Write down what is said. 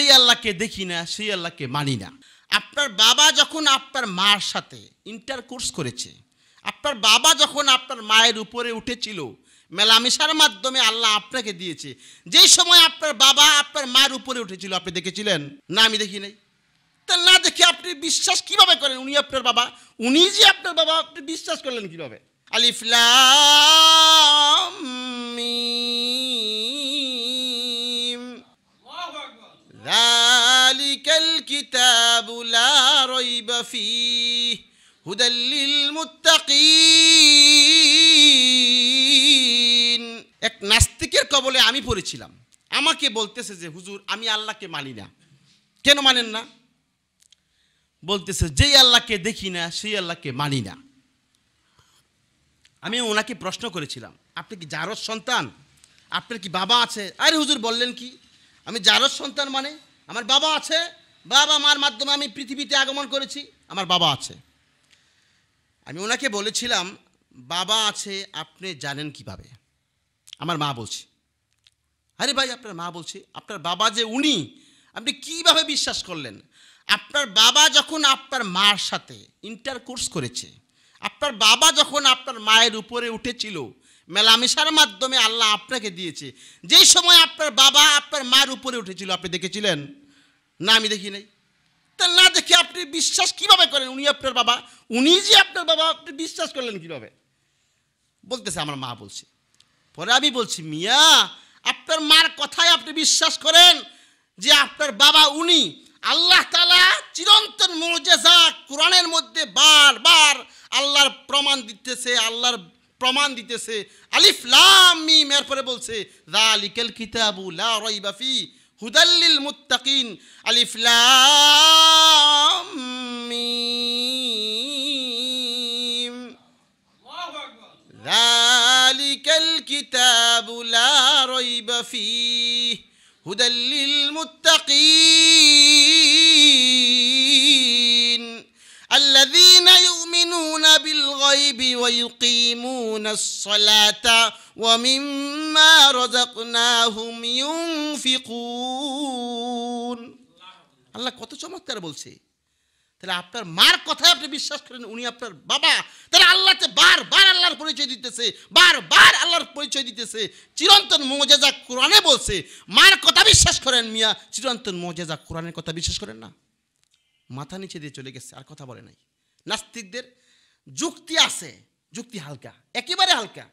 সেই আল্লাহকে দেখি না সেই আল্লাহকে মানি না আপনার বাবা যখন আপনার মার সাথে ইন্টার কোর্স করেছে আপনার বাবা যখন আপনার মায়ের উপরে উঠেছিল মেলামেশার মাধ্যমে আল্লাহ আপনাকে দিয়েছে যেই সময় আপনার বাবা আপনার মায়ের উপরে উঠেছিল আপনি দেখেছিলেন না আমি দেখি নাই তা না দেখে আপনি বিশ্বাস কিভাবে করেন উনি আপনার বাবা উনি যে আপনার বাবা আপনি বিশ্বাস করলেন কিভাবে আলিফলা لا ريب فيه هدى للمتقين এক নাস্তিকের কবলে আমি পড়েছিলাম আমাকে বলতেছে যে হুজুর আমি আল্লাহকে মানি না কেন মানেন না বলতেছে যেই আল্লাহকে দেখি না সেই আল্লাহকে মানি না আমি ওনাকে প্রশ্ন করেছিলাম আপনি কি জারজ সন্তান আপনার কি বাবা আছে আরে হুজুর বললেন কি আমি জারজ সন্তান মানে আমার বাবা আছে বাবা মার মাধ্যমে আমি পৃথিবীতে আগমন করেছি আমার বাবা আছে আমি ওনাকে বলেছিলাম বাবা আছে আপনি জানেন কিভাবে আমার মা বলছি আরে ভাই আপনার মা বলছি আপনার বাবা যে উনি আপনি কিভাবে বিশ্বাস করলেন আপনার বাবা যখন আপনার মার সাথে ইন্টার কোর্স করেছে আপনার বাবা যখন আপনার মায়ের উপরে উঠেছিল মেলামেশার মাধ্যমে আল্লাহ আপনাকে দিয়েছে যেই সময় আপনার বাবা আপনার মার উপরে উঠেছিল আপনি দেখেছিলেন না আমি দেখি নাই তা না দেখে আপনি বিশ্বাস কিভাবে করেন উনি আপনার বাবা উনি যে আপনার বাবা আপনি বিশ্বাস করলেন কিভাবে বলতেছে আমার মা বলছে পরে আমি বলছি মিয়া আপনার মার কথায় আপনি বিশ্বাস করেন যে আপনার বাবা উনি আল্লাহ তালা চিরন্তন মর্যাদা কোরআনের মধ্যে বারবার আল্লাহর প্রমাণ দিতেছে আল্লাহর প্রমাণ দিতেছে আলিফ লাম মিম এরপরে বলছে রা লিকেল কিতাবু লা রাইবা ফি هدى للمتقين ألف لام ميم ذلك الكتاب لا ريب فيه هدى للمتقين الغيب ويقيمون الصلاة ومما رزقناهم ينفقون আল্লাহ কত চমৎকার বলছে তাহলে আপনার মার কথায় আপনি বিশ্বাস করেন উনি আপনার বাবা তাহলে আল্লাহতে বার আল্লাহর পরিচয় দিতেছে বার বার আল্লাহর পরিচয় দিতেছে চিরন্তন মোজেজা কোরআনে বলছে মার কথা বিশ্বাস করেন মিয়া চিরন্তন মোজেজা কোরআনের কথা বিশ্বাস করেন না মাথা নিচে দিয়ে চলে গেছে আর কথা বলে নাই নাস্তিকদের যুক্তি আছে যুক্তি হালকা একেবারে হালকা